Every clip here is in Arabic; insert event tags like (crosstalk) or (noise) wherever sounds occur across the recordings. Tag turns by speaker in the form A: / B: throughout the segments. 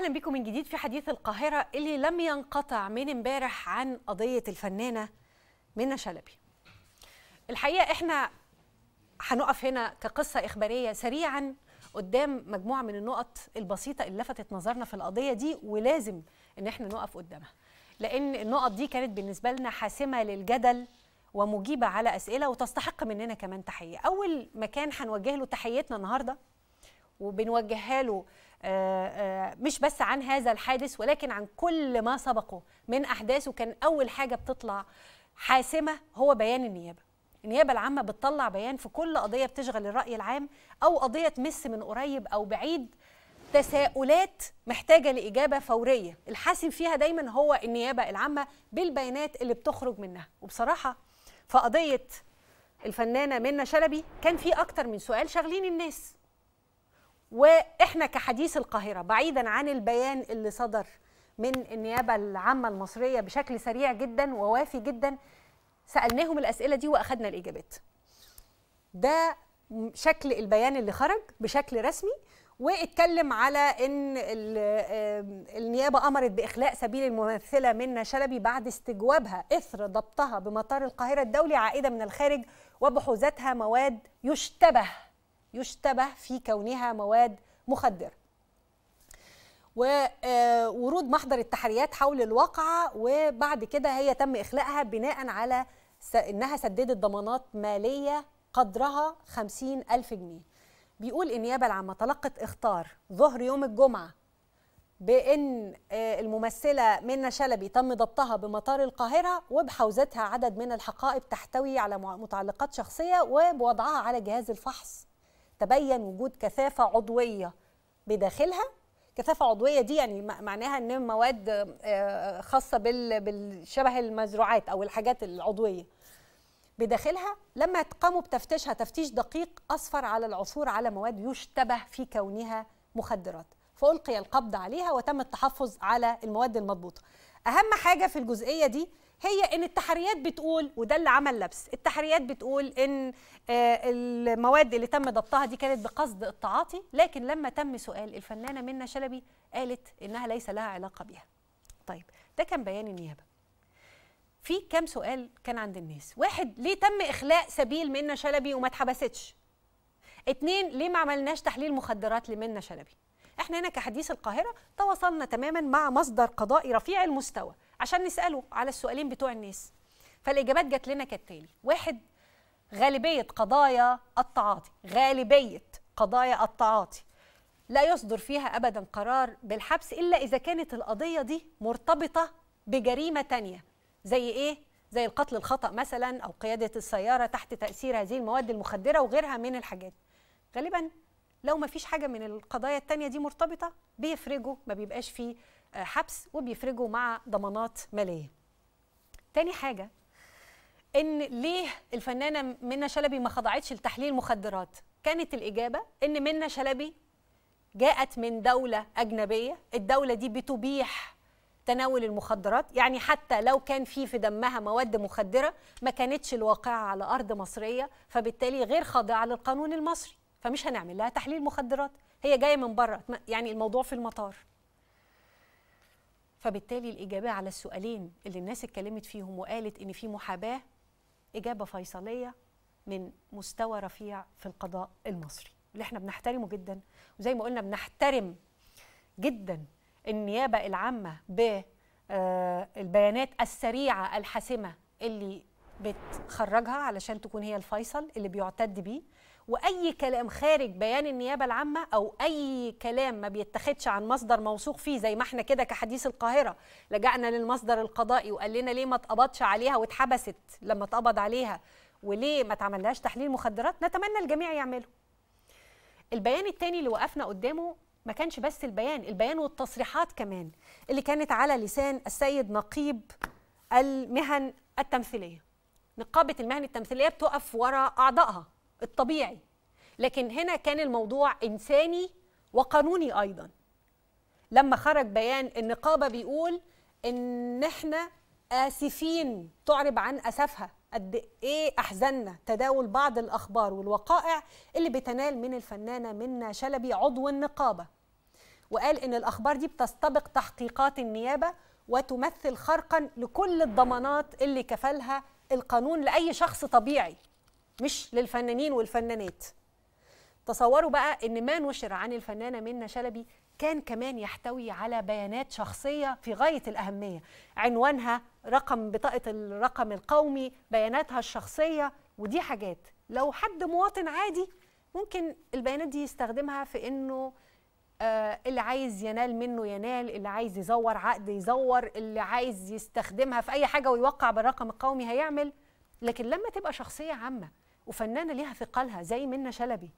A: اهلا بكم من جديد في حديث القاهره اللي لم ينقطع من امبارح عن قضيه الفنانه منى شلبي الحقيقه احنا هنقف هنا كقصه اخباريه سريعا قدام مجموعه من النقط البسيطه اللي لفتت نظرنا في القضيه دي ولازم ان احنا نقف قدامها لان النقط دي كانت بالنسبه لنا حاسمه للجدل ومجيبه على اسئله وتستحق مننا كمان تحيه اول مكان هنوجه له تحيتنا النهارده وبنوجهها له آه، آه، مش بس عن هذا الحادث ولكن عن كل ما سبقه من احداث وكان اول حاجه بتطلع حاسمه هو بيان النيابه النيابه العامه بتطلع بيان في كل قضيه بتشغل الراي العام او قضيه تمس من قريب او بعيد تساؤلات محتاجه لاجابه فوريه الحاسم فيها دايما هو النيابه العامه بالبيانات اللي بتخرج منها وبصراحه في قضيه الفنانه منى شلبي كان في اكتر من سؤال شاغلين الناس واحنا كحديث القاهره بعيدا عن البيان اللي صدر من النيابه العامه المصريه بشكل سريع جدا ووافي جدا سالناهم الاسئله دي واخدنا الاجابات ده شكل البيان اللي خرج بشكل رسمي واتكلم على ان النيابه امرت باخلاء سبيل الممثله منى شلبي بعد استجوابها اثر ضبطها بمطار القاهره الدولي عائده من الخارج وبحوثاتها مواد يشتبه يشتبه في كونها مواد مخدره وورود آه، محضر التحريات حول الواقعة وبعد كده هي تم إخلاقها بناء على إنها سددت ضمانات مالية قدرها خمسين ألف جنيه بيقول النيابة العامة تلقت إخطار ظهر يوم الجمعة بأن آه، الممثلة منى شلبي تم ضبطها بمطار القاهرة وبحوزتها عدد من الحقائب تحتوي على متعلقات شخصية وبوضعها على جهاز الفحص تبين وجود كثافه عضويه بداخلها كثافه عضويه دي يعني معناها ان مواد آه، آه، خاصه بالشبه المزروعات او الحاجات العضويه بداخلها لما قاموا بتفتيشها تفتيش دقيق اصفر على العثور على مواد يشتبه في كونها مخدرات فالقي القبض عليها وتم التحفظ على المواد المضبوطه اهم حاجه في الجزئيه دي هي ان التحريات بتقول وده اللي عمل لبس التحريات بتقول ان آه، المواد اللي تم ضبطها دي كانت بقصد التعاطي لكن لما تم سؤال الفنانه منى شلبي قالت انها ليس لها علاقه بيها طيب ده كان بيان النيابه في كام سؤال كان عند الناس واحد ليه تم اخلاء سبيل منى شلبي وما اتحبستش اتنين ليه ما عملناش تحليل مخدرات لمنى شلبي احنا هنا كحديث القاهره تواصلنا تماما مع مصدر قضائي رفيع المستوى عشان نساله على السؤالين بتوع الناس فالاجابات جت لنا كالتالي واحد غالبيه قضايا التعاطي غالبيه قضايا التعاطي لا يصدر فيها ابدا قرار بالحبس الا اذا كانت القضيه دي مرتبطه بجريمه تانية زي ايه زي القتل الخطا مثلا او قياده السياره تحت تاثير هذه المواد المخدره وغيرها من الحاجات غالبا لو ما فيش حاجه من القضايا التانية دي مرتبطه بيفرجوا ما بيبقاش فيه حبس وبيفرجوا مع ضمانات ماليه تاني حاجه ان ليه الفنانه منى شلبي ما خضعتش لتحليل مخدرات كانت الاجابه ان منى شلبي جاءت من دوله اجنبيه الدوله دي بتبيح تناول المخدرات يعني حتى لو كان في في دمها مواد مخدره ما كانتش الواقعه على ارض مصريه فبالتالي غير خاضعه للقانون المصري فمش هنعمل لها تحليل مخدرات هي جايه من بره يعني الموضوع في المطار فبالتالي الإجابة على السؤالين اللي الناس اتكلمت فيهم وقالت إن في محاباة إجابة فيصلية من مستوى رفيع في القضاء المصري اللي احنا بنحترمه جدا وزي ما قلنا بنحترم جدا النيابة العامة بالبيانات آه، السريعة الحاسمة اللي بتخرجها علشان تكون هي الفيصل اللي بيعتد بيه واي كلام خارج بيان النيابه العامه او اي كلام ما بيتخدش عن مصدر موثوق فيه زي ما احنا كده كحديث القاهره لجانا للمصدر القضائي وقال لنا ليه ما اتقبضش عليها واتحبست لما اتقبض عليها وليه ما اتعملهاش تحليل مخدرات نتمنى الجميع يعمله البيان الثاني اللي وقفنا قدامه ما كانش بس البيان البيان والتصريحات كمان اللي كانت على لسان السيد نقيب المهن التمثيليه نقابه المهن التمثيليه بتقف ورا اعضائها الطبيعي لكن هنا كان الموضوع انساني وقانوني ايضا لما خرج بيان النقابه بيقول ان احنا اسفين تعرب عن اسفها قد ايه احزننا تداول بعض الاخبار والوقائع اللي بتنال من الفنانه منى شلبي عضو النقابه وقال ان الاخبار دي بتستبق تحقيقات النيابه وتمثل خرقا لكل الضمانات اللي كفلها القانون لاي شخص طبيعي مش للفنانين والفنانات تصوروا بقى ان ما نشر عن الفنانه منى شلبي كان كمان يحتوي على بيانات شخصيه في غايه الاهميه عنوانها رقم بطاقه الرقم القومي بياناتها الشخصيه ودي حاجات لو حد مواطن عادي ممكن البيانات دي يستخدمها في انه آه اللي عايز ينال منه ينال اللي عايز يزور عقد يزور اللي عايز يستخدمها في اي حاجه ويوقع بالرقم القومي هيعمل لكن لما تبقى شخصيه عامه وفنانه ليها ثقلها زي منى شلبي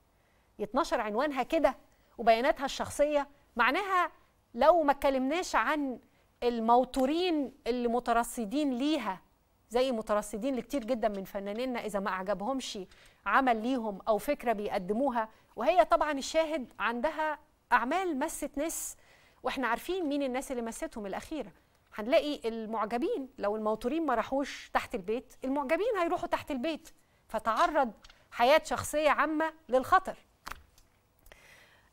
A: يتنشر عنوانها كده وبياناتها الشخصيه معناها لو ما اتكلمناش عن الموتورين اللي مترصدين ليها زي مترصدين لكتير جدا من فنانينا اذا ما اعجبهمش عمل ليهم او فكره بيقدموها وهي طبعا الشاهد عندها اعمال مست ناس واحنا عارفين مين الناس اللي مستهم الاخيره هنلاقي المعجبين لو الموتورين ما راحوش تحت البيت المعجبين هيروحوا تحت البيت فتعرض حياه شخصيه عامه للخطر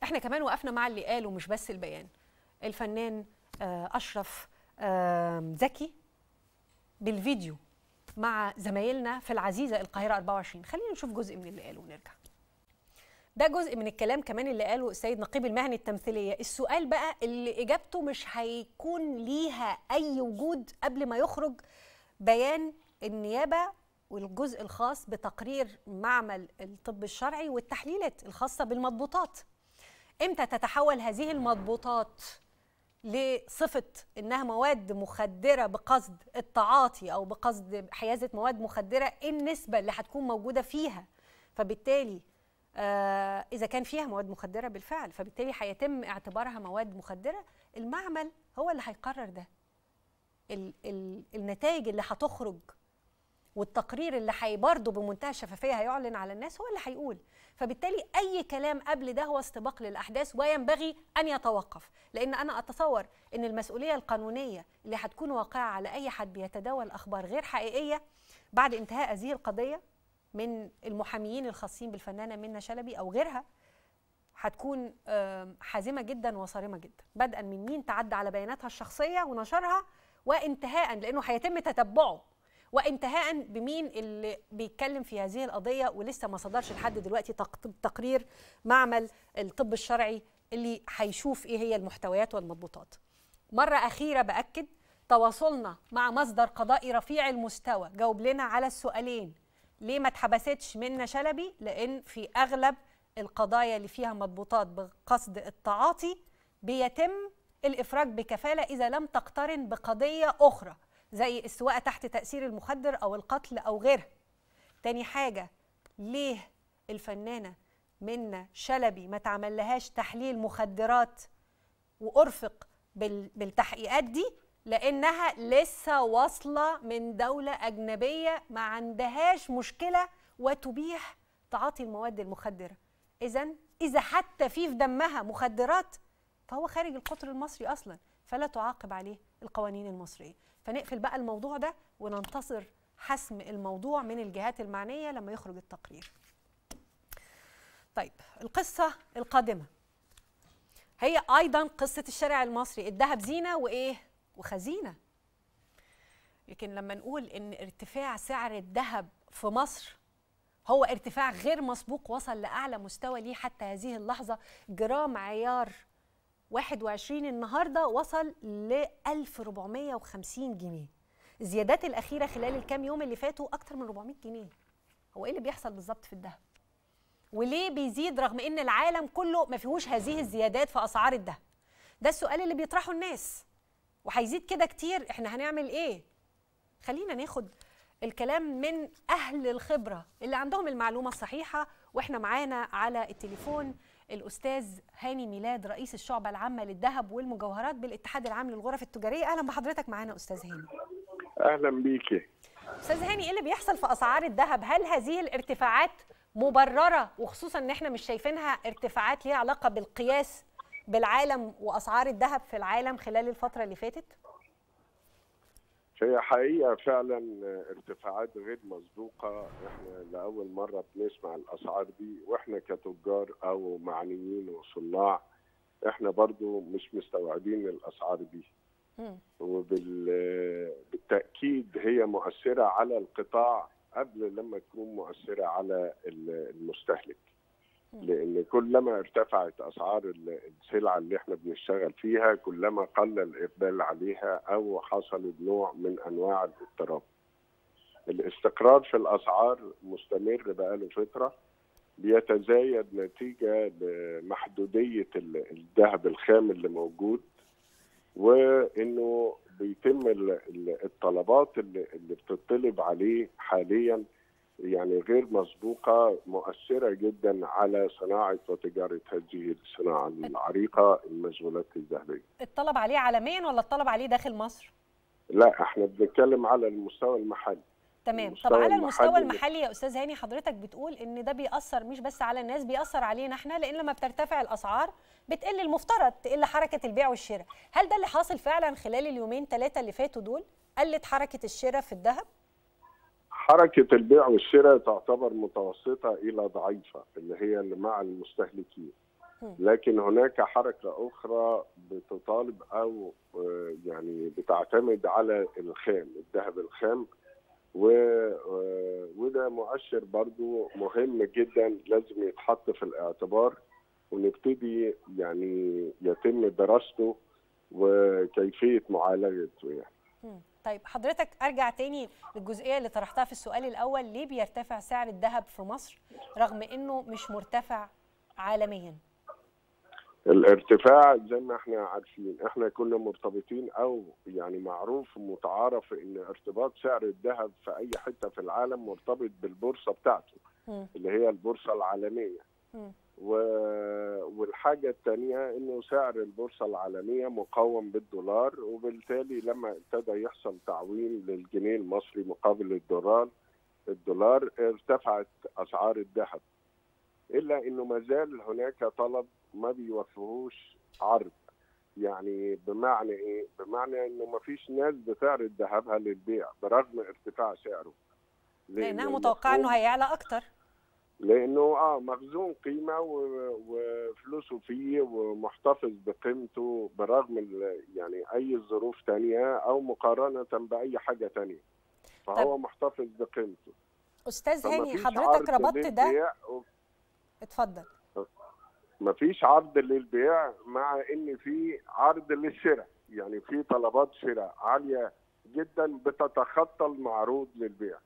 A: احنا كمان وقفنا مع اللي قاله مش بس البيان الفنان آه، اشرف زكي بالفيديو مع زمايلنا في العزيزه القاهره 24 خلينا نشوف جزء من اللي قاله ونرجع ده جزء من الكلام كمان اللي قاله السيد نقيب المهني التمثيليه السؤال بقى اللي اجابته مش هيكون ليها اي وجود قبل ما يخرج بيان النيابه والجزء الخاص بتقرير معمل الطب الشرعي والتحليلات الخاصه بالمضبوطات امتى تتحول هذه المضبوطات لصفه انها مواد مخدره بقصد التعاطي او بقصد حيازه مواد مخدره ايه النسبه اللي هتكون موجوده فيها فبالتالي آه اذا كان فيها مواد مخدره بالفعل فبالتالي هيتم اعتبارها مواد مخدره المعمل هو اللي هيقرر ده ال ال النتائج اللي هتخرج والتقرير اللي هي برضه بمنتهى الشفافيه هيعلن على الناس هو اللي هيقول فبالتالي اي كلام قبل ده هو استباق للاحداث وينبغي ان يتوقف لان انا اتصور ان المسؤوليه القانونيه اللي هتكون واقعه على اي حد بيتداول اخبار غير حقيقيه بعد انتهاء هذه القضيه من المحاميين الخاصين بالفنانه منى شلبي او غيرها هتكون حازمه جدا وصارمه جدا بدءا من مين تعدى على بياناتها الشخصيه ونشرها وانتهاء لانه هيتم تتبعه وانتهاء بمين اللي بيتكلم في هذه القضيه ولسه ما صدرش لحد دلوقتي تقرير معمل الطب الشرعي اللي هيشوف ايه هي المحتويات والمضبوطات مره اخيره باكد تواصلنا مع مصدر قضائي رفيع المستوى جاوب لنا على السؤالين ليه ما اتحبستش منا شلبي لان في اغلب القضايا اللي فيها مضبوطات بقصد التعاطي بيتم الافراج بكفاله اذا لم تقترن بقضيه اخرى زي السواقه تحت تاثير المخدر او القتل او غيرها تاني حاجه ليه الفنانه منا شلبي ما لهاش تحليل مخدرات وارفق بالتحقيقات دي لانها لسه واصله من دوله اجنبيه ما عندهاش مشكله وتبيح تعاطي المواد المخدره اذا اذا حتى في في دمها مخدرات فهو خارج القطر المصري اصلا فلا تعاقب عليه القوانين المصريه فنقفل بقى الموضوع ده وننتظر حسم الموضوع من الجهات المعنية لما يخرج التقرير طيب القصة القادمة هي أيضا قصة الشارع المصري الذهب زينة وإيه وخزينة لكن لما نقول إن ارتفاع سعر الذهب في مصر هو ارتفاع غير مسبوق وصل لأعلى مستوى ليه حتى هذه اللحظة جرام عيار 21 النهارده وصل ل 1450 جنيه الزيادات الاخيره خلال الكام يوم اللي فاتوا اكتر من 400 جنيه هو ايه اللي بيحصل بالظبط في الذهب وليه بيزيد رغم ان العالم كله ما فيهوش هذه الزيادات في اسعار الذهب ده السؤال اللي بيطرحه الناس وهيزيد كده كتير احنا هنعمل ايه خلينا ناخد الكلام من اهل الخبره اللي عندهم المعلومه الصحيحه واحنا معانا على التليفون الاستاذ هاني ميلاد رئيس الشعبه العامه للذهب والمجوهرات بالاتحاد العام للغرف التجاريه اهلا بحضرتك معانا استاذ هاني
B: اهلا بيكي
A: استاذ هاني ايه اللي بيحصل في اسعار الذهب هل هذه الارتفاعات مبرره وخصوصا ان احنا مش شايفينها ارتفاعات ليها علاقه بالقياس بالعالم واسعار الذهب في العالم خلال الفتره اللي فاتت
B: هي حقيقه فعلا آه، ارتفاعات غير مسبوقه احنا لاول مره بنسمع الاسعار دي واحنا كتجار او معنيين وصناع احنا برضو مش مستوعبين الاسعار دي وبالتاكيد آه، هي مؤثره على القطاع قبل لما تكون مؤثره على المستهلك كلما ارتفعت اسعار السلع اللي احنا بنشتغل فيها كلما قل الاقبال عليها او حصل نوع من انواع الاضطراب. الاستقرار في الاسعار مستمر بقاله فتره بيتزايد نتيجه لمحدوديه الذهب الخام اللي موجود وانه بيتم الطلبات اللي بتطلب عليه حاليا يعني غير مسبوقة مؤثرة جدا على صناعة وتجارة هذه الصناعة العريقة المجهولات الذهبية
A: الطلب عليه عالميا ولا الطلب عليه داخل مصر؟
B: لا احنا بنتكلم على المستوى المحلي
A: تمام طب على المستوى المحلي يا استاذ هاني حضرتك بتقول ان ده بيأثر مش بس على الناس بيأثر علينا احنا لان لما بترتفع الاسعار بتقل المفترض تقل حركه البيع والشراء هل ده اللي حاصل فعلا خلال اليومين ثلاثه اللي فاتوا دول قلت حركه الشراء في الذهب
B: حركة البيع والشراء تعتبر متوسطة إلى ضعيفة اللي هي اللي مع المستهلكين لكن هناك حركة أخرى بتطالب أو آه، يعني بتعتمد على الخام الذهب الخام و... آه، وده مؤشر برضو مهم جدا لازم يتحط في الاعتبار ونبتدي يعني يتم دراسته وكيفية معالجته يعني
A: طيب حضرتك ارجع تاني للجزئيه اللي طرحتها في السؤال الاول ليه بيرتفع سعر الذهب في مصر رغم انه مش مرتفع عالميا؟
B: الارتفاع زي ما احنا عارفين احنا كنا مرتبطين او يعني معروف ومتعارف ان ارتباط سعر الذهب في اي حته في العالم مرتبط بالبورصه بتاعته م. اللي هي البورصه العالميه م. والحاجة الثانية أنه سعر البورصة العالمية مقاوم بالدولار وبالتالي لما ابتدى يحصل تعويم للجنيه المصري مقابل الدولار الدولار ارتفعت أسعار الذهب إلا أنه ما زال هناك طلب ما بيوفروش عرض يعني بمعنى إيه؟ بمعنى أنه ما فيش ناس بتعرض ذهبها للبيع برغم ارتفاع سعره إيه، لأنها متوقعة أنه
A: هيعلى أكتر
B: لانه اه مخزون قيمه وفلوسه فيه ومحتفظ بقيمته برغم يعني اي ظروف تانية او مقارنه باي حاجه تانية فهو طب. محتفظ بقيمته
A: استاذ هاني حضرتك ربطت ده و... اتفضل
B: مفيش عرض للبيع مع ان في عرض للشراء يعني في طلبات شراء عاليه جدا بتتخطى المعروض للبيع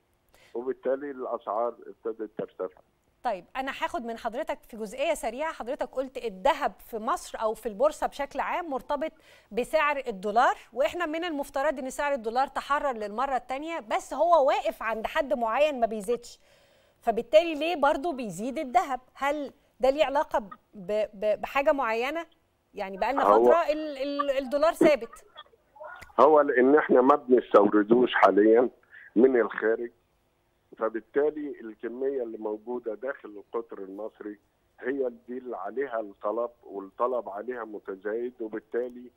B: وبالتالي الاسعار ابتدت ترتفع
A: طيب انا هاخد من حضرتك في جزئيه سريعه حضرتك قلت الذهب في مصر او في البورصه بشكل عام مرتبط بسعر الدولار واحنا من المفترض ان سعر الدولار تحرر للمره الثانيه بس هو واقف عند حد معين ما بيزيدش فبالتالي ليه برضو بيزيد الذهب هل ده ليه علاقه بحاجه معينه يعني بقالنا فتره ال ال الدولار ثابت
B: هو لان احنا ما بنستوردوش حاليا من الخارج فبالتالي الكميه اللي موجوده داخل القطر المصري هي دي اللي عليها الطلب والطلب عليها متزايد وبالتالي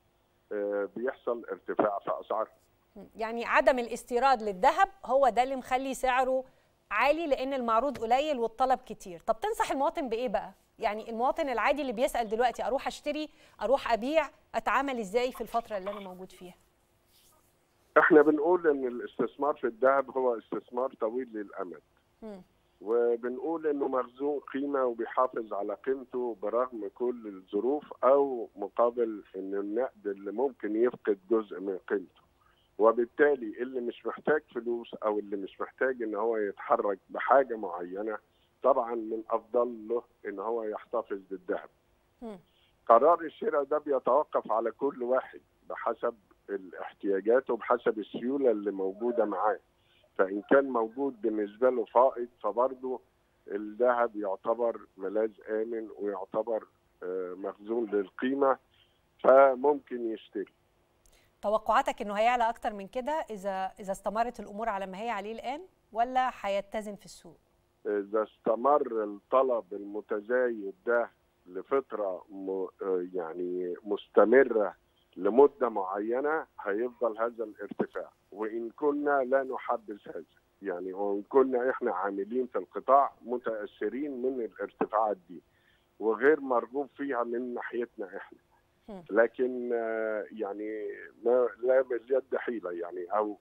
B: آه، بيحصل ارتفاع في اسعارها.
A: يعني عدم الاستيراد للذهب هو ده اللي مخلي سعره عالي لان المعروض قليل والطلب كتير، طب تنصح المواطن بايه بقى؟ يعني المواطن العادي اللي بيسال دلوقتي اروح اشتري، اروح ابيع، اتعامل ازاي في الفتره اللي انا موجود فيها؟
B: احنا بنقول ان الاستثمار في الذهب هو استثمار طويل للامد وبنقول انه مخزون قيمه وبيحافظ على قيمته برغم كل الظروف او مقابل ان النقد اللي ممكن يفقد جزء من قيمته وبالتالي اللي مش محتاج فلوس او اللي مش محتاج ان هو يتحرك بحاجه معينه طبعا من افضل له ان هو يحتفظ بالذهب قرار الشراء ده بيتوقف على كل واحد بحسب احتياجاته بحسب السيوله اللي موجوده معاه فان كان موجود بالنسبه له فائض فبرضه الذهب يعتبر ملاذ امن ويعتبر آه، مخزون للقيمه فممكن يشتري
A: توقعاتك انه هيعلى اكتر من كده اذا اذا استمرت الامور على ما هي عليه الان ولا هيتزن في
B: السوق اذا استمر الطلب المتزايد ده لفتره آه، يعني مستمره لمدة معينة هيفضل هذا الارتفاع وإن كنا لا نحبس هذا يعني وإن كنا إحنا عاملين في القطاع متأثرين من الارتفاعات دي وغير مرغوب فيها من ناحيتنا إحنا لكن آه، يعني ما لا باليد حيلة يعني أو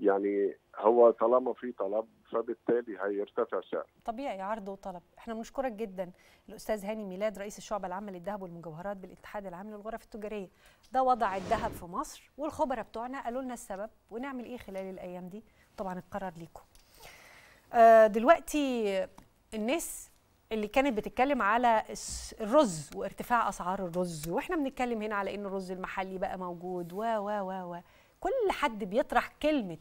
B: يعني هو طالما في طلب فبالتالي هيرتفع سعره
A: طبيعي عرض وطلب احنا بنشكرك جدا الاستاذ هاني ميلاد رئيس الشعب العامه للذهب والمجوهرات بالاتحاد العام للغرف التجاريه ده وضع الذهب في مصر والخبراء بتوعنا قالوا لنا السبب ونعمل ايه خلال الايام دي طبعا القرار ليكم آه دلوقتي الناس اللي كانت بتتكلم على الرز وارتفاع اسعار الرز واحنا بنتكلم هنا على ان الرز المحلي بقى موجود و و و و كل حد بيطرح كلمه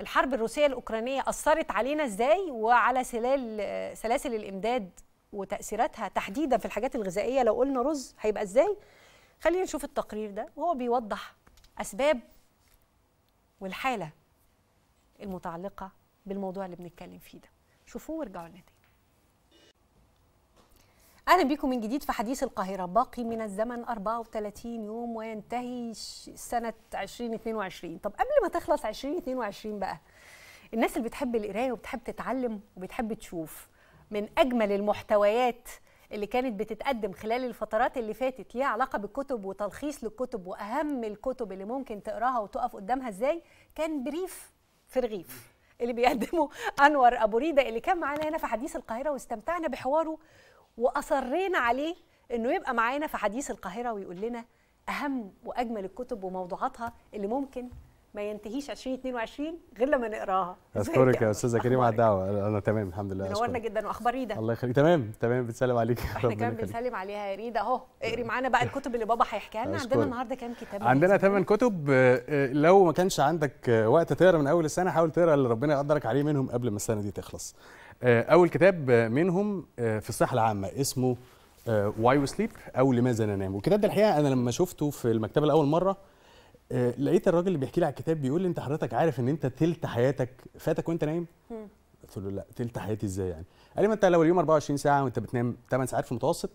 A: الحرب الروسية الأوكرانية أثرت علينا إزاي وعلى سلال سلاسل الإمداد وتأثيراتها تحديدا في الحاجات الغذائية لو قلنا رز هيبقى إزاي خلينا نشوف التقرير ده وهو بيوضح أسباب والحالة المتعلقة بالموضوع اللي بنتكلم فيه ده شوفوه وارجعوا لنا تاني اهلا بكم من جديد في حديث القاهره باقي من الزمن 34 يوم وينتهي سنه 2022 طب قبل ما تخلص 2022 بقى الناس اللي بتحب القرايه وبتحب تتعلم وبتحب تشوف من اجمل المحتويات اللي كانت بتتقدم خلال الفترات اللي فاتت ليها علاقه بالكتب وتلخيص للكتب واهم الكتب اللي ممكن تقراها وتقف قدامها ازاي كان بريف في رغيف اللي بيقدمه انور ابو ريده اللي كان معانا هنا في حديث القاهره واستمتعنا بحواره واصرينا عليه انه يبقى معانا في حديث القاهره ويقول لنا اهم واجمل الكتب وموضوعاتها اللي ممكن ما ينتهيش 2022 غير لما نقراها اشكرك يا
C: استاذه كريم على الدعوه انا تمام الحمد لله نورنا
A: جدا واخبار ريده الله
C: يخليك تمام تمام بتسلم عليك احنا كمان بنسلم
A: عليها يا ريده اهو اقري معانا بقى الكتب اللي بابا هيحكيها لنا عندنا النهارده كام كتاب عندنا
C: ثمان كتب آه، آه، لو ما كانش عندك وقت تقرا من اول السنه حاول تقرا اللي ربنا يقدرك عليه منهم قبل ما السنه دي تخلص آه، اول كتاب آه، منهم آه، في الصحه العامه اسمه Why We Sleep او لماذا ننام والكتاب ده الحقيقه انا لما شفته في المكتبه لاول مره لقيت الراجل اللي بيحكي لي على الكتاب بيقول لي انت حضرتك عارف ان انت تلت حياتك فاتك وانت نايم قلت له لا تلت حياتي ازاي يعني قال لي ما انت لو اليوم 24 ساعه وانت بتنام 8 ساعات في المتوسط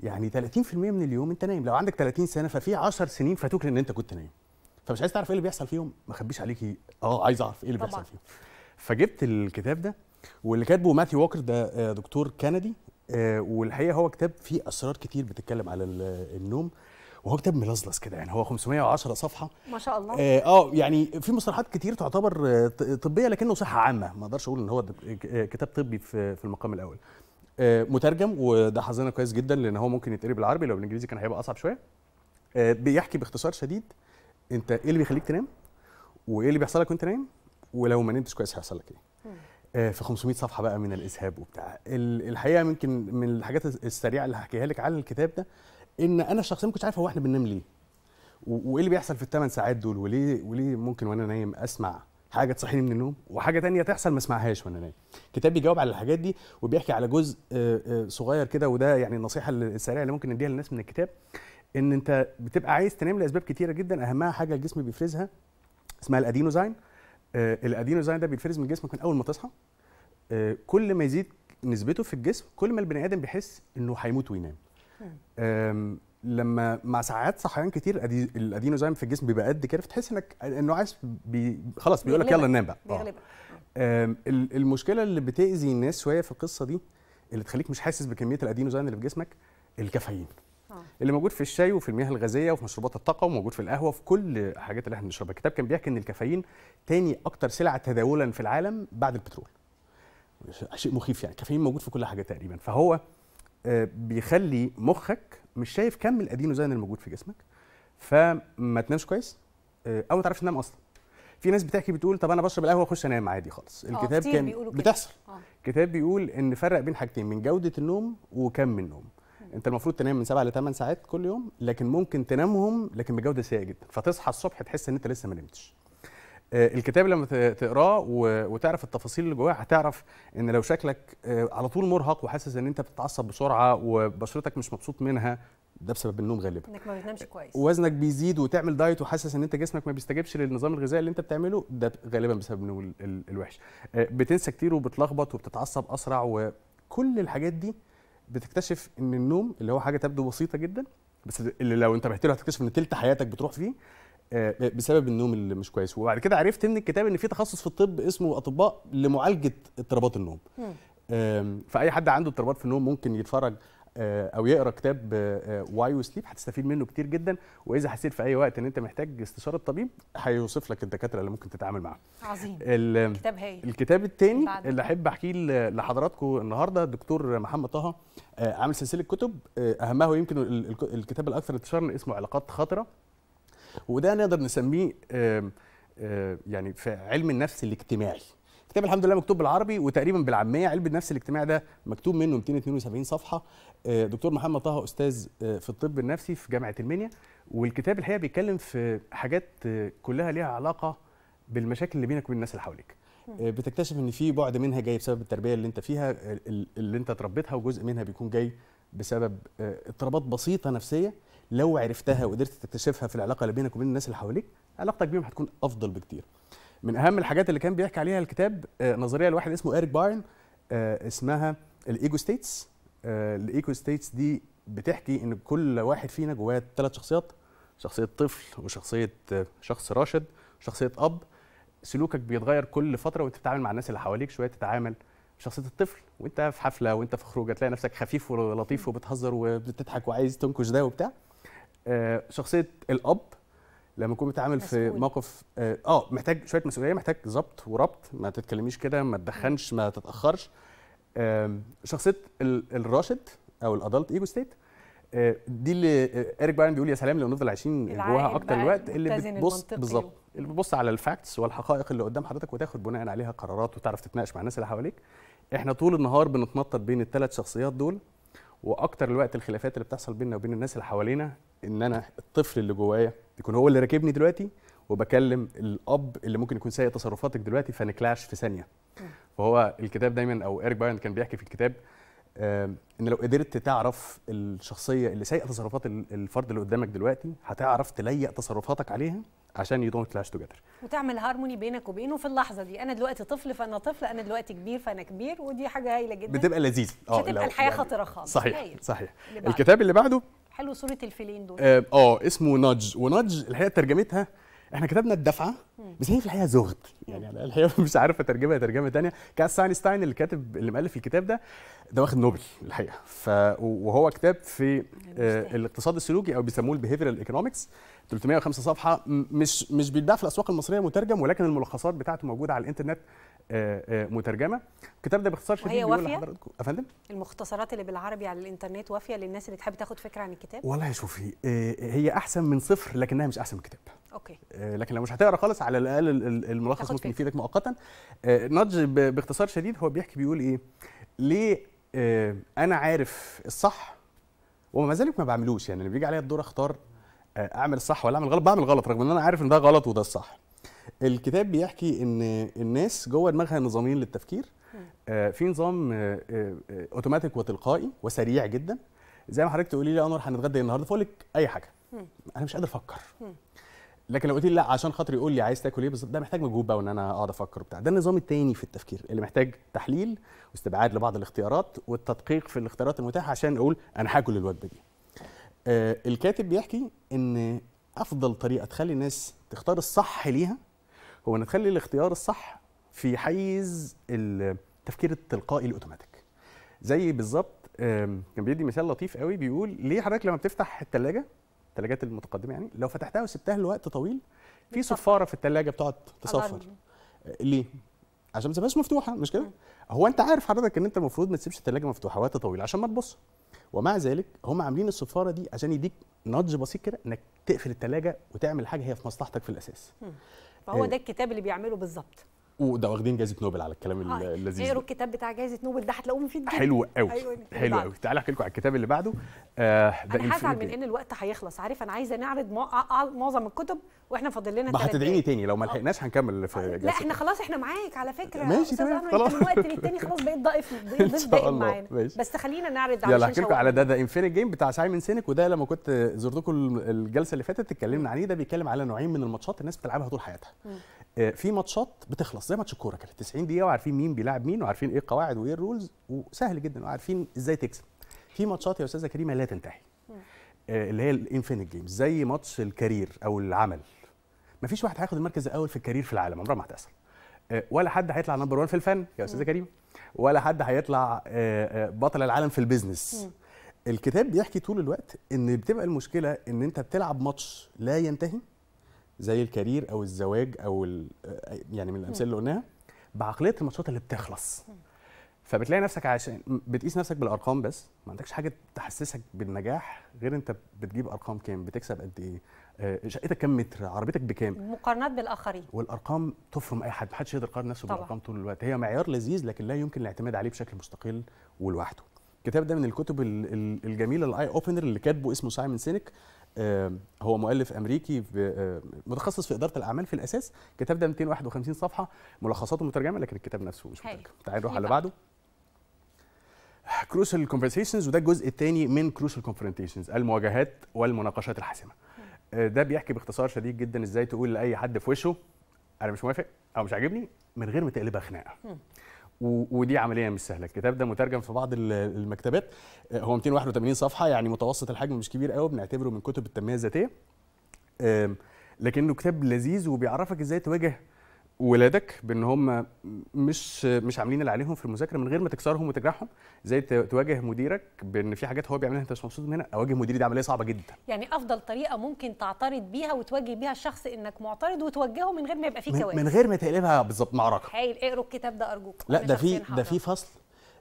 C: يعني 30% من اليوم انت نايم لو عندك 30 سنه ففي 10 سنين فاتوك لان انت كنت نايم فمش عايز تعرف ايه اللي بيحصل فيهم ما اخبيش عليكي اه عايز اعرف ايه اللي بيحصل فيهم فجبت الكتاب ده واللي كاتبه ماثيو ووكر ده آه، دكتور كندي آه، والحقيقه هو كتاب فيه اسرار كتير بتتكلم على آه، النوم وهو كتاب ملزلز كده يعني هو 510 صفحه ما شاء الله اه يعني في مصطلحات كتير تعتبر طبيه لكنه صحه عامه ما اقدرش اقول ان هو كتاب طبي في المقام الاول مترجم وده حظنا كويس جدا لان هو ممكن يتقري بالعربي لو بالانجليزي كان هيبقى اصعب شويه بيحكي باختصار شديد انت ايه اللي بيخليك تنام وايه اللي بيحصل لك وانت نايم ولو ما نمتش كويس هيحصل لك ايه آه، في 500 صفحه بقى من الاسهاب وبتاع الحقيقه ممكن من الحاجات السريعه اللي هحكيها لك على الكتاب ده ان انا شخصيا ما كنتش عارف هو احنا بننام ليه وايه اللي بيحصل في الثمان ساعات دول وليه وليه ممكن وانا نايم اسمع حاجه تصحيني من النوم وحاجه تانية تحصل ما اسمعهاش وانا نايم الكتاب بيجاوب على الحاجات دي وبيحكي على جزء آه، آه، صغير كده وده يعني النصيحه السريعه اللي ممكن نديها للناس من الكتاب ان انت بتبقى عايز تنام لاسباب كتيره جدا اهمها حاجه الجسم بيفرزها اسمها الادينوزاين آه، الادينوزاين ده بيتفرز من جسمك من اول ما تصحى آه، كل ما يزيد نسبته في الجسم كل ما البني ادم بيحس انه هيموت وينام لما مع ساعات صحيان كتير الادينوزاين في الجسم بيبقى قد كده فتحس انك انه عايز بي خلاص بيقول لك يلا ننام بقى بيغلبك آه. المشكله اللي بتاذي الناس شويه في القصه دي اللي تخليك مش حاسس بكميه الادينوزاين اللي في جسمك الكافيين أوه. اللي موجود في الشاي وفي المياه الغازيه وفي مشروبات الطاقه وموجود في القهوه وفي كل الحاجات اللي احنا بنشربها الكتاب كان بيحكي ان الكافيين تاني اكتر سلعه تداولا في العالم بعد البترول شيء مخيف يعني الكافيين موجود في كل حاجه تقريبا فهو آه، بيخلي مخك مش شايف كم الادينوزين الموجود في جسمك فما تنامش كويس آه، او ما تعرفش تنام اصلا في ناس بتحكي بتقول طب انا بشرب القهوه اخش انام عادي خالص آه، الكتاب كان بتحصل الكتاب بيقول ان فرق بين حاجتين من جوده النوم وكم النوم انت المفروض تنام من 7 ل 8 ساعات كل يوم لكن ممكن تنامهم لكن بجوده سيئه جدا فتصحى الصبح تحس ان انت لسه ما نمتش آه، الكتاب لما تقراه وتعرف التفاصيل اللي جواه هتعرف ان لو شكلك آه، على طول مرهق وحاسس ان انت بتتعصب بسرعه وبشرتك مش مبسوط منها ده بسبب النوم غالبا انك ما بتنامش كويس وزنك بيزيد وتعمل دايت وحاسس ان انت جسمك ما بيستجبش للنظام الغذائي اللي انت بتعمله ده غالبا بسبب النوم الوحش آه، بتنسى كتير وبتلخبط وبتتعصب اسرع وكل الحاجات دي بتكتشف ان النوم اللي هو حاجه تبدو بسيطه جدا بس اللي لو انتبهت له هتكتشف ان تلت حياتك بتروح فيه آه، بسبب النوم اللي مش كويس وبعد كده عرفت من الكتاب ان في تخصص في الطب اسمه اطباء لمعالجه اضطرابات النوم فاي حد عنده اضطرابات في النوم ممكن يتفرج آه، او يقرا كتاب واي آه، وسليب آه، هتستفيد منه كتير جدا واذا حسيت في اي وقت ان انت محتاج استشاره طبيب هيوصف لك الدكاتره اللي ممكن تتعامل معاهم عظيم الكتاب هايل الكتاب الثاني اللي احب احكيه لحضراتكم النهارده الدكتور محمد طه عامل سلسله كتب اهمها يمكن الكتاب الاكثر انتشارا اسمه علاقات خطره وده نقدر نسميه يعني في علم النفس الاجتماعي كتاب الحمد لله مكتوب بالعربي وتقريبا بالعاميه علم النفس الاجتماعي ده مكتوب منه 272 صفحه آه، دكتور محمد طه استاذ آه، في الطب النفسي في جامعه المنيا والكتاب الحقيقه بيتكلم في حاجات آه، كلها ليها علاقه بالمشاكل اللي بينك وبين الناس اللي حواليك بتكتشف ان في بعد منها جاي بسبب التربيه اللي انت فيها اللي انت تربيتها وجزء منها بيكون جاي بسبب اضطرابات بسيطه نفسيه لو عرفتها وقدرت تكتشفها في العلاقه اللي بينك وبين الناس اللي حواليك علاقتك بيهم هتكون افضل بكتير من اهم الحاجات اللي كان بيحكي عليها الكتاب آه، نظريه لواحد اسمه اريك باين آه، اسمها الايجو ستيتس آه، الايجو ستيتس دي بتحكي ان كل واحد فينا جواه ثلاث شخصيات شخصيه طفل وشخصيه شخص راشد وشخصيه اب سلوكك بيتغير كل فتره وانت بتتعامل مع الناس اللي حواليك شويه تتعامل شخصيه الطفل وانت في حفله وانت في خروجه تلاقي نفسك خفيف ولطيف وبتهزر وبتضحك وعايز تنكش ده وبتاع شخصيه الاب لما اكون بتعامل في موقف آه،, اه, محتاج شويه مسؤوليه محتاج ظبط وربط ما تتكلميش كده ما تدخنش ما تتاخرش شخصيه الراشد او الادلت ايجو ستيت آه، دي اللي اريك آه، بايرن بيقول يا سلام لو نفضل عايشين جواها اكتر الوقت اللي بتبص بالظبط اللي بتبص على الفاكتس والحقائق اللي قدام حضرتك وتاخد بناء عليها قرارات وتعرف تتناقش مع الناس اللي حواليك احنا طول النهار بنتنطط بين الثلاث شخصيات دول واكتر الوقت الخلافات اللي بتحصل بيننا وبين الناس اللي حوالينا ان انا الطفل اللي جوايا يكون هو اللي راكبني دلوقتي وبكلم الاب اللي ممكن يكون سيء تصرفاتك دلوقتي فنكلاش في ثانيه فهو الكتاب دايما او ايريك باين كان بيحكي في الكتاب آه، ان لو قدرت تعرف الشخصيه اللي سيئه تصرفات الفرد اللي قدامك دلوقتي هتعرف تليق تصرفاتك عليها عشان يو دونت كلاش توجذر
A: وتعمل هارموني بينك وبينه في اللحظه دي انا دلوقتي طفل فانا طفل انا دلوقتي كبير فانا كبير ودي حاجه هايله جدا بتبقى لذيذ اه بتبقى الحياه يعني خطره خالص صحيح صحيح الكتاب اللي بعده حلو صوره الفيلين دول
C: اه, آه، اسمه نادج ونادج الحقيقه ترجمتها احنا كتبنا الدفعه بس هي في الحقيقه زغد يعني انا الحقيقه (laughs) مش عارف اترجمها ترجمه ثانيه كاس ساينستاين اللي كاتب اللي مؤلف الكتاب ده ده واخد نوبل الحقيقه ف وهو كتاب في آه، الاقتصاد السلوكي او بيسموه البيهيفيرال ايكونومكس 305 صفحه مش مش بيتباع في الاسواق المصريه مترجم ولكن الملخصات بتاعته موجوده على الانترنت آه، آه، مترجمه الكتاب ده باختصار شديد وهي وافيه يا افندم
A: المختصرات اللي بالعربي على الانترنت وافيه للناس اللي تحب تاخد فكره عن الكتاب
C: والله شوفي آه، هي احسن من صفر لكنها مش احسن من كتاب اوكي لكن لو مش هتقرا خالص على الاقل الملخص ممكن يفيدك مؤقتا نضج باختصار شديد هو بيحكي بيقول ايه ليه انا عارف الصح وما ذلك ما بعملوش يعني اللي بيجي عليا الدور اختار اعمل الصح ولا اعمل غلط بعمل غلط رغم ان انا عارف ان ده غلط وده الصح الكتاب بيحكي ان الناس جوه دماغها نظامين للتفكير آه، في نظام آه، آه، اوتوماتيك وتلقائي وسريع جدا زي ما حضرتك تقولي لي انور هنتغدى إيه النهارده فاقول لك اي حاجه انا مش قادر افكر لكن لو قلت لي لا عشان خاطر يقول لي عايز تاكل ايه بالظبط ده محتاج مجهود بقى وان انا اقعد افكر وبتاع ده النظام الثاني في التفكير اللي محتاج تحليل واستبعاد لبعض الاختيارات والتدقيق في الاختيارات المتاحه عشان اقول انا هاكل الوجبه دي آه الكاتب بيحكي ان افضل طريقه تخلي الناس تختار الصح ليها هو نخلي الاختيار الصح في حيز التفكير التلقائي الاوتوماتيك زي بالظبط كان بيدي مثال لطيف قوي بيقول ليه حضرتك لما بتفتح الثلاجه الثلاجات المتقدمه يعني لو فتحتها وسبتها لوقت طويل في صفاره في الثلاجه بتقعد تصفر آه، ليه عشان ما تسيبهاش مفتوحه مش كده هو انت عارف حضرتك ان انت المفروض ما تسيبش الثلاجه مفتوحه وقت طويل عشان ما تبص ومع ذلك هم عاملين الصفاره دي عشان يديك نضج بسيط كده انك تقفل الثلاجه وتعمل حاجه هي في مصلحتك في الاساس
A: فهو إيه. ده الكتاب اللي بيعمله بالظبط
C: وده واخدين جائزه نوبل على الكلام آه. اللذيذ اقروا
A: الكتاب بتاع جائزه نوبل ده هتلاقوه مفيد جدا حلو قوي أيوة، حلو قوي
C: تعالى احكي لكم على الكتاب اللي بعده آه ده انا هزعل من ان
A: الوقت هيخلص عارف انا عايزه نعرض معظم الكتب واحنا فاضل لنا ما هتدعيني تاني لو ما أه. لحقناش
C: هنكمل في أه، لا احنا
A: خلاص احنا معاك على فكره ماشي تمام خلاص من للتاني خلاص بقيت ضائف (laughs) ضيف دائم معانا بس خلينا نعرض على يلا احكي لكم على
C: ده ده انفينيت جيم بتاع سايمون سينك وده لما كنت زرتكم الجلسه اللي فاتت اتكلمنا عليه ده بيتكلم على نوعين من الماتشات الناس بتلعبها طول حياتها آه، في ماتشات بتخلص زي ماتش الكوره كده 90 دقيقه وعارفين مين بيلعب مين وعارفين ايه القواعد وايه الرولز وسهل جدا وعارفين ازاي تكسب في ماتشات يا استاذه كريمه لا تنتهي آه، اللي هي الانفينيت جيمز زي ماتش الكارير او العمل مفيش واحد هياخد المركز الاول في الكارير في العالم عمرها ما هتحصل آه، ولا حد هيطلع نمبر 1 في الفن يا استاذه كريمه ولا حد هيطلع بطل العالم في البيزنس الكتاب بيحكي طول الوقت ان بتبقى المشكله ان انت بتلعب ماتش لا ينتهي زي الكارير او الزواج او يعني من الامثله اللي قلناها بعقليه الماتشات اللي بتخلص فبتلاقي نفسك عشان بتقيس نفسك بالارقام بس ما عندكش حاجه تحسسك بالنجاح غير انت بتجيب ارقام كام بتكسب قد ايه آه، شقتك كام متر عربيتك بكام
A: مقارنات بالاخرين
C: والارقام تفرم اي حد محدش يقدر يقارن نفسه طبعا. بالارقام طول الوقت هي معيار لذيذ لكن لا يمكن الاعتماد عليه بشكل مستقل ولوحده الكتاب ده من الكتب الجميله الاي اوبنر اللي كاتبه اسمه سايمون سينك هو مؤلف امريكي متخصص في اداره الاعمال في الاساس كتاب ده 251 صفحه ملخصاته مترجمه لكن الكتاب نفسه مش مترجم تعال نروح إيه على بعده كروشال كونفرسيشنز وده الجزء الثاني من كروشال كونفرنتيشنز المواجهات والمناقشات الحاسمه آه، ده بيحكي باختصار شديد جدا ازاي تقول لاي حد في وشه انا مش موافق او مش عاجبني من غير ما تقلبها خناقه ودي عمليه مش سهله الكتاب ده مترجم في بعض المكتبات آه، هو 281 صفحه يعني متوسط الحجم مش كبير قوي بنعتبره من كتب التنميه الذاتيه لكنه كتاب لذيذ وبيعرفك ازاي تواجه ولادك بان هم مش مش عاملين اللي عليهم في المذاكره من غير ما تكسرهم وتجرحهم زي تواجه مديرك بان في حاجات هو بيعملها انت مش مبسوط منها اواجه مديري دي عمليه صعبه جدا
A: يعني افضل طريقه ممكن تعترض بيها وتواجه بيها الشخص انك معترض وتوجهه من غير ما يبقى فيه كوارث من غير
C: ما تقلبها بالظبط معركه
A: حايل اقروا الكتاب ده ارجوك
C: لا ده في ده في فصل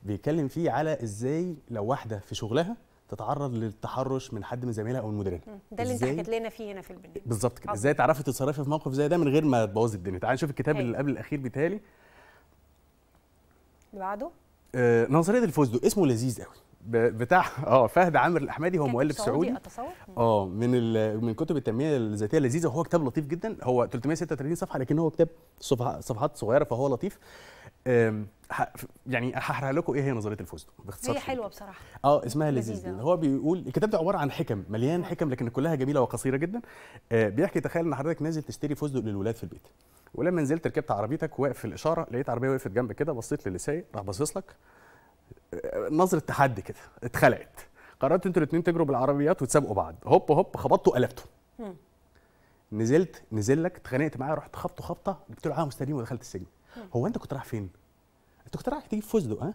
C: بيتكلم فيه على ازاي لو واحده في شغلها تتعرض للتحرش من حد من زميلها او من ده اللي انت حكيت
A: لنا فيه هنا في البنيه
C: بالظبط كده ازاي تعرفي تتصرفي في موقف زي ده من غير ما تبوظي الدنيا تعالي نشوف الكتاب هي. اللي قبل الاخير بتالي اللي بعده آه نظريه الفوز ده اسمه لذيذ قوي بتاع (laughs) اه فهد عامر الاحمدي هو مؤلف سعودي اه, آه، من من كتب التنميه الذاتيه اللذيذه وهو كتاب لطيف جدا هو 336 صفحه لكن هو كتاب صفحات صغيره فهو لطيف يعني هحرق لكم ايه هي نظريه الفوزدو باختصار هي حلوه بصراحه اه اسمها لذيذ جدا هو بيقول الكتاب ده عباره عن حكم مليان حكم لكن كلها جميله وقصيره جدا آه بيحكي تخيل ان حضرتك نازل تشتري فوزدق للولاد في البيت ولما نزلت ركبت عربيتك واقف في الاشاره لقيت عربيه وقفت جنبك كده بصيت للي سايق راح باصص لك آه، نظره تحدي كده اتخلقت قررت انتوا الاثنين تجروا بالعربيات وتسابقوا بعض هوب هوب خبطتوا قلبتوا نزلت نزل لك اتخانقت معايا رحت خبطه خبطه جبت له عاهه مستنيين ودخلت السجن هو انت كنت رايح فين؟ انت كنت رايح تجيب فستق ها؟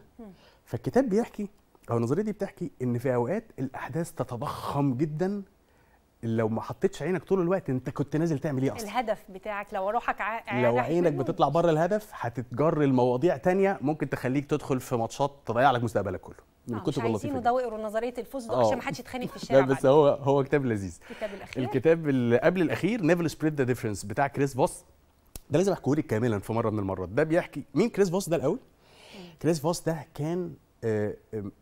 C: فالكتاب بيحكي او النظريه دي بتحكي ان في اوقات الاحداث تتضخم جدا لو ما حطيتش عينك طول الوقت انت كنت نازل تعمل ايه اصلا
A: الهدف بتاعك لو روحك ع... لو عينك بتطلع
C: بره الهدف هتتجر لمواضيع تانية ممكن تخليك تدخل في ماتشات تضيع لك مستقبلك كله من الكتب آه اللطيفه
A: ده واقروا نظريه ده آه. عشان ما حدش يتخانق في (laughs) الشارع لا بس
C: هو هو كتاب لذيذ الكتاب الاخير الكتاب اللي قبل الاخير نيفل سبريد ذا ديفرنس بتاع كريس بوس ده لازم احكيه لك كاملا في مره من المرات ده بيحكي مين كريس فوس ده الاول كريس فوس ده كان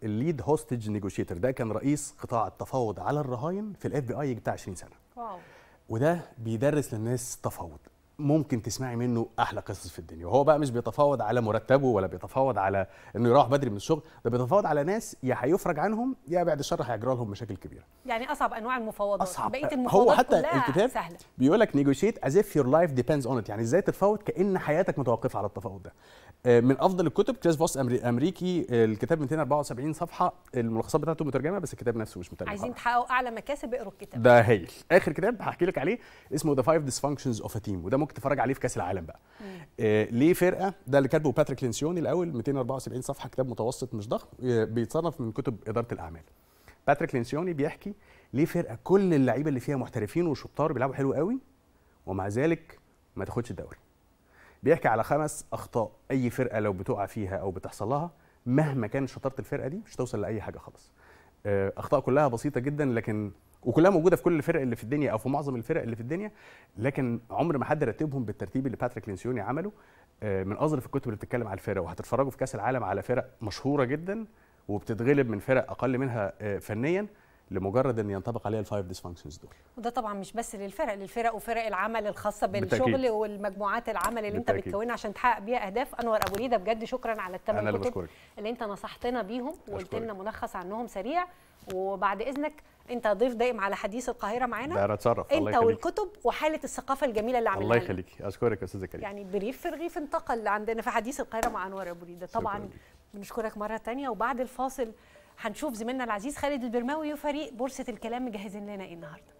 C: الليد هوستج نيجوشيتر ده كان رئيس قطاع التفاوض على الرهاين في الاف بي اي بتاع 20 سنه واو وده بيدرس للناس تفاوض ممكن تسمعي منه احلى قصص في الدنيا وهو بقى مش بيتفاوض على مرتبه ولا بيتفاوض على انه يروح بدري من الشغل ده بيتفاوض على ناس يا هيفرج عنهم يا بعد الشر هيجرى لهم مشاكل كبيره
A: يعني اصعب انواع المفاوضات أصعب. بقيه المفاوضات هو حتى كلها الكتاب سهله
C: بيقول لك نيجوشيت از اف يور لايف depends اون ات يعني ازاي تتفاوض كان حياتك متوقفه على التفاوض ده آه، من افضل الكتب كريس فوس امريكي آه، الكتاب 274 صفحه الملخصات بتاعته مترجمه بس الكتاب نفسه مش مترجم عايزين
A: تحققوا اعلى مكاسب اقروا الكتاب
C: ده هايل اخر كتاب هحكي لك عليه اسمه ذا فايف ديسفانكشنز اوف ا تيم وده ممكن تتفرج عليه في كاس العالم بقى آه ليه فرقه ده اللي كاتبه باتريك لينسيوني الاول 274 صفحه كتاب متوسط مش ضخم آه، بيتصنف من كتب اداره الاعمال باتريك لينسيوني بيحكي ليه فرقه كل اللعيبه اللي فيها محترفين وشطار بيلعبوا حلو قوي ومع ذلك ما تاخدش الدوري بيحكي على خمس اخطاء اي فرقه لو بتقع فيها او بتحصل لها مهما كانت شطاره الفرقه دي مش هتوصل لاي حاجه خالص آه، اخطاء كلها بسيطه جدا لكن وكلها موجوده في كل الفرق اللي في الدنيا او في معظم الفرق اللي في الدنيا لكن عمر ما حد رتبهم بالترتيب اللي باتريك لينسيوني عمله آه، من اظرف الكتب اللي بتتكلم على الفرق وهتتفرجوا في كاس العالم على فرق مشهوره جدا وبتتغلب من فرق اقل منها آه، فنيا لمجرد ان ينطبق عليها الفايف ديسفانكشنز دول
A: وده طبعا مش بس للفرق للفرق وفرق العمل الخاصه بالشغل بتأكيد. والمجموعات العمل اللي بتأكيد. انت بتكونها عشان تحقق بيها اهداف انور ابو ريده بجد شكرا على الثمان كتب اللي انت نصحتنا بيهم وقلت لنا ملخص عنهم سريع وبعد اذنك انت ضيف دائم على حديث القاهره معانا ده انا اتصرف انت الله والكتب وحاله الثقافه الجميله اللي عملناها الله
C: يخليك اشكرك يا استاذه
D: كريم
A: يعني بريف في رغيف انتقل عندنا في حديث القاهره مع انور ابو ريده طبعا بنشكرك مره ثانيه وبعد الفاصل هنشوف زميلنا العزيز خالد البرماوي وفريق بورصه الكلام مجهزين لنا ايه النهارده